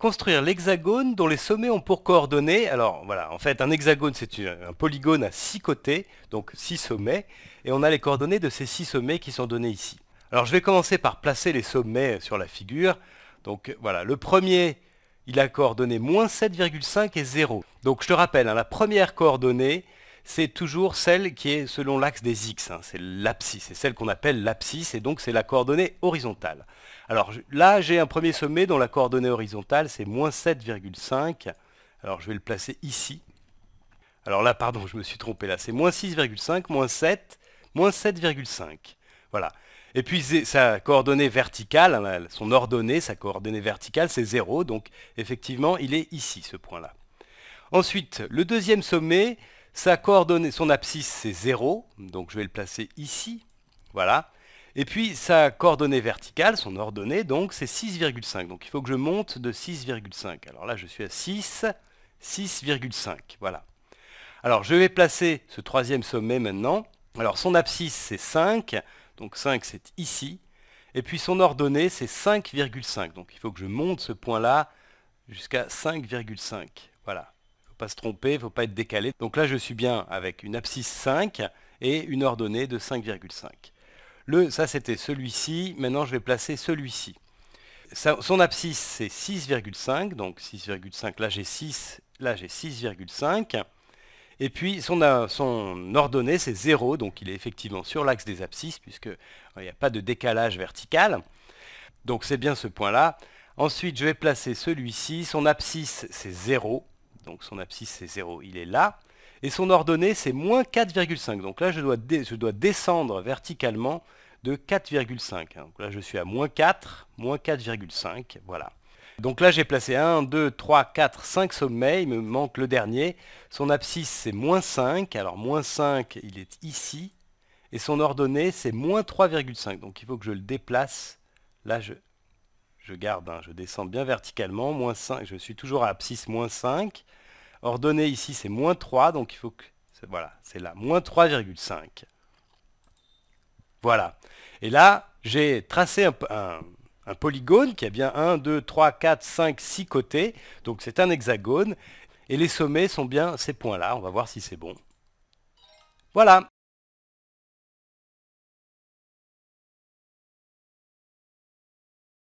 construire l'hexagone dont les sommets ont pour coordonnées. Alors voilà, en fait, un hexagone, c'est un polygone à six côtés, donc six sommets, et on a les coordonnées de ces six sommets qui sont données ici. Alors je vais commencer par placer les sommets sur la figure. Donc voilà, le premier, il a coordonnées moins 7,5 et 0. Donc je te rappelle, hein, la première coordonnée, c'est toujours celle qui est selon l'axe des x. Hein. c'est l'abscisse, c'est celle qu'on appelle l'abscisse, et donc c'est la coordonnée horizontale. Alors là, j'ai un premier sommet dont la coordonnée horizontale, c'est moins 7,5. Alors je vais le placer ici. Alors là, pardon, je me suis trompé là. C'est moins 6,5, moins 7, moins 7,5. Voilà. Et puis sa coordonnée verticale, hein, son ordonnée, sa coordonnée verticale, c'est 0. Donc effectivement, il est ici, ce point-là. Ensuite, le deuxième sommet, sa coordonnée, son abscisse, c'est 0, donc je vais le placer ici, voilà. Et puis sa coordonnée verticale, son ordonnée, donc c'est 6,5. Donc il faut que je monte de 6,5. Alors là, je suis à 6, 6,5, voilà. Alors je vais placer ce troisième sommet maintenant. Alors son abscisse, c'est 5, donc 5, c'est ici. Et puis son ordonnée, c'est 5,5. Donc il faut que je monte ce point-là jusqu'à 5,5. Voilà pas se tromper, il faut pas être décalé. Donc là, je suis bien avec une abscisse 5 et une ordonnée de 5,5. Le, ça, c'était celui-ci. Maintenant, je vais placer celui-ci. Son abscisse, c'est 6,5. Donc 6,5, là j'ai 6, là j'ai 6,5. Et puis son, son ordonnée, c'est 0, donc il est effectivement sur l'axe des abscisses, puisqu'il euh, n'y a pas de décalage vertical. Donc c'est bien ce point-là. Ensuite, je vais placer celui-ci. Son abscisse, c'est 0 donc son abscisse c'est 0, il est là, et son ordonnée c'est moins 4,5. Donc là je dois, descendre verticalement de 4,5. Hein. Donc là je suis à moins 4, moins 4,5, voilà. Donc là j'ai placé 1, 2, 3, 4, 5 sommets, il me manque le dernier. Son abscisse c'est moins 5, alors moins 5 il est ici, et son ordonnée c'est moins 3,5. Donc il faut que je le déplace, là je, je garde, hein, je descends bien verticalement, je suis toujours à abscisse moins 5, Ordonnée ici, c'est moins 3, donc il faut que... Voilà, c'est là, moins 3,5. Voilà. Et là, j'ai tracé un, un, polygone qui a bien 1, 2, 3, 4, 5, 6 côtés. Donc c'est un hexagone. Et les sommets sont bien ces points-là. On va voir si c'est bon. Voilà